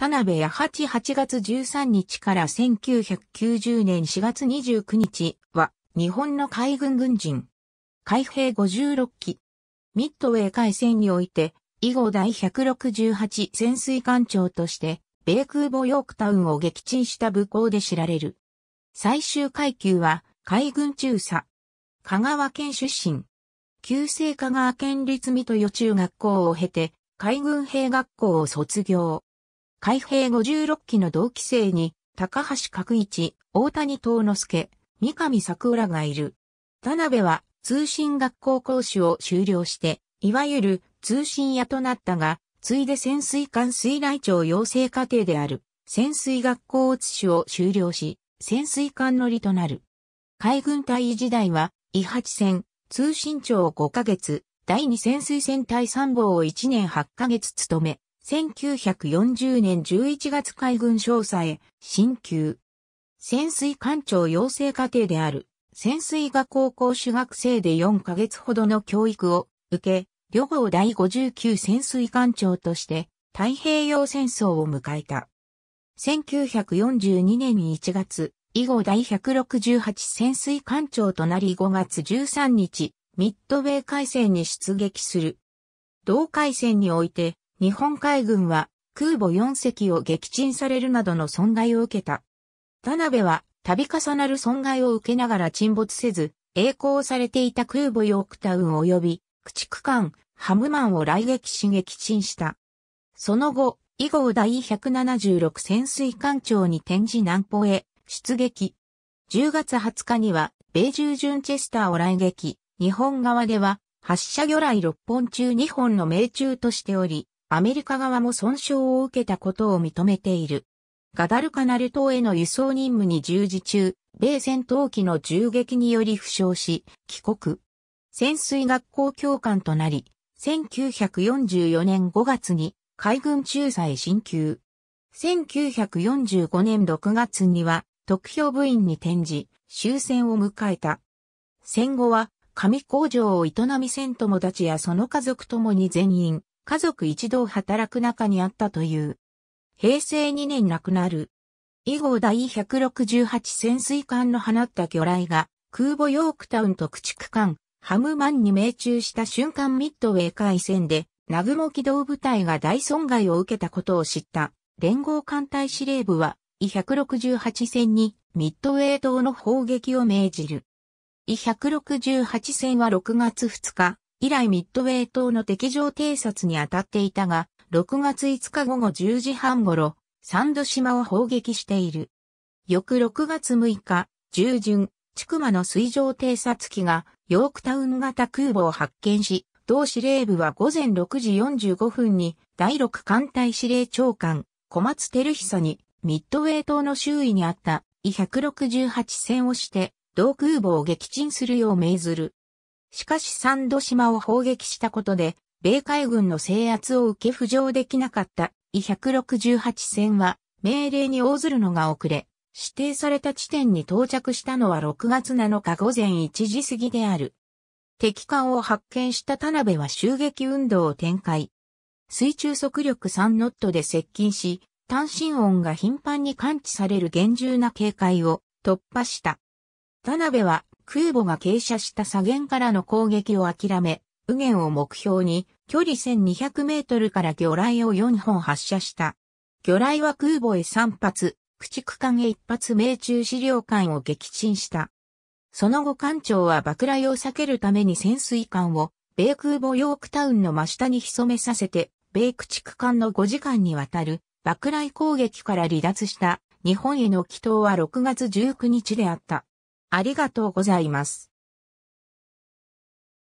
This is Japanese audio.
田辺八八8月13日から1990年4月29日は日本の海軍軍人。海兵56機。ミッドウェー海戦において、以後第168潜水艦長として、米空母ヨークタウンを撃沈した武功で知られる。最終階級は、海軍中佐。香川県出身。旧制香川県立水戸予中学校を経て、海軍兵学校を卒業。海兵56期の同期生に、高橋角一、大谷東之助、三上桜がいる。田辺は通信学校講師を修了して、いわゆる通信屋となったが、ついで潜水艦水雷庁養成課程である潜水学校写しを修了し、潜水艦乗りとなる。海軍隊時代は、伊八船、通信庁5ヶ月、第二潜水船隊参謀を1年8ヶ月務め、1940年11月海軍少佐へ、進級。潜水艦長養成課程である、潜水学校講師学生で4ヶ月ほどの教育を受け、旅号第59潜水艦長として太平洋戦争を迎えた。1942年1月、以後第168潜水艦長となり5月13日、ミッドウェー海戦に出撃する。同海戦において、日本海軍は空母4隻を撃沈されるなどの損害を受けた。田辺は度重なる損害を受けながら沈没せず、栄光されていた空母ヨークタウン及び駆逐艦ハムマンを来撃し撃沈した。その後、以後第176潜水艦長に転じ南方へ出撃。10月20日には米従順チェスターを来撃、日本側では発射魚雷6本中2本の命中としており、アメリカ側も損傷を受けたことを認めている。ガダルカナル島への輸送任務に従事中、米戦闘機の銃撃により負傷し、帰国。潜水学校教官となり、1944年5月に海軍中佐へ進級。1945年6月には特評部員に転じ、終戦を迎えた。戦後は紙工場を営み戦友達やその家族ともに全員、家族一同働く中にあったという。平成2年亡くなる。以後第168潜水艦の放った魚雷が空母ヨークタウンと駆逐艦ハムマンに命中した瞬間ミッドウェー海戦で南雲機動部隊が大損害を受けたことを知った連合艦隊司令部は E168 戦にミッドウェー島の砲撃を命じる。E168 戦は6月2日、以来ミッドウェー島の敵情偵察に当たっていたが、6月5日午後10時半頃、サンド島を砲撃している。翌6月6日、従順、筑馬の水上偵察機が、ヨークタウン型空母を発見し、同司令部は午前6時45分に、第6艦隊司令長官、小松照久に、ミッドウェー島の周囲にあった、E168 戦をして、同空母を撃沈するよう命ずる。しかし三度島を砲撃したことで、米海軍の制圧を受け浮上できなかった168戦は命令に応ずるのが遅れ、指定された地点に到着したのは6月7日午前1時過ぎである。敵艦を発見した田辺は襲撃運動を展開。水中速力3ノットで接近し、単身音が頻繁に感知される厳重な警戒を突破した。田辺は空母が傾斜した左舷からの攻撃を諦め、右舷を目標に距離1200メートルから魚雷を4本発射した。魚雷は空母へ3発、駆逐艦へ1発命中資料艦を撃沈した。その後艦長は爆雷を避けるために潜水艦を米空母ヨークタウンの真下に潜めさせて、米駆逐艦の5時間にわたる爆雷攻撃から離脱した日本への帰投は6月19日であった。ありがとうございます。